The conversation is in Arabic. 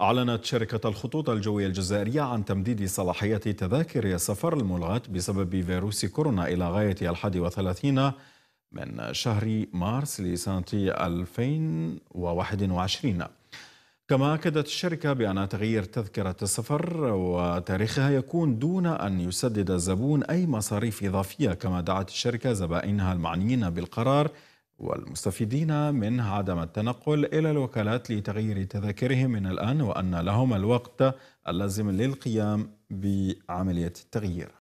أعلنت شركة الخطوط الجوية الجزائرية عن تمديد صلاحية تذاكر السفر الملغاة بسبب فيروس كورونا إلى غاية الحادي وثلاثين من شهر مارس لسنة 2021 كما أكدت الشركة بأن تغيير تذكرة السفر وتاريخها يكون دون أن يسدد الزبون أي مصاريف إضافية كما دعت الشركة زبائنها المعنيين بالقرار والمستفيدين من عدم التنقل إلى الوكالات لتغيير تذاكرهم من الآن وأن لهم الوقت اللازم للقيام بعملية التغيير